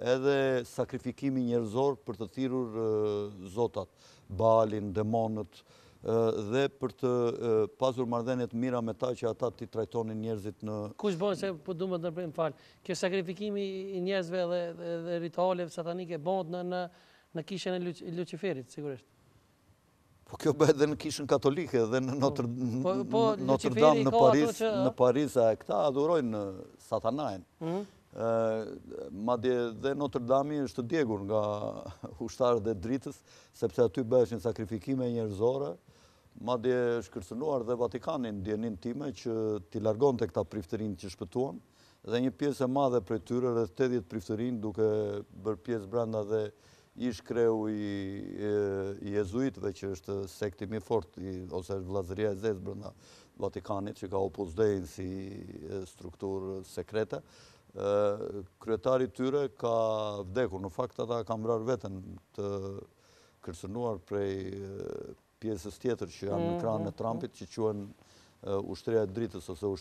edhe sakrifikimi njërzor për të thirur zotat, balin, demonët, dhe për të pasur mardhenet mira me ta që ata ti trajtoni njërzit në... Kush bënë se për po du më të nërprim falë, kjo sakrifikimi njërzve dhe ritualeve satanike bënë në kishën e Luciferit, sigurisht? Po kjo bëhet dhe në kishën katolike, dhe në Notre po, po, Dame, në Paris, në Paris, a e këta adhurojnë satanajnë. Mhm. Madje dhe Notre Dame është djegur nga hushtarët e dritës, sepse aty bëheshin sakrifikime njerëzore. Madje është kërcënuar dhe Vatikanin djenin time që t'i largon të këta priftërinë që shpëtuan dhe një pjesë e madhe për tyre rrëtetjet priftërin duke bërë pjesë branda dhe ish kreu i jezuitve që është sektimi fort ose është vlazëria e zezë brënda Vatikanit që ka opus si strukturë sekrete kretari tyre ka vdekur. Në fakt, ata ka mërar vetën të kërsenuar prej pjesës tjetër që janë në mm, kranë në mm, Trumpit, mm. që quen ushtreja dritës ose ushtreja.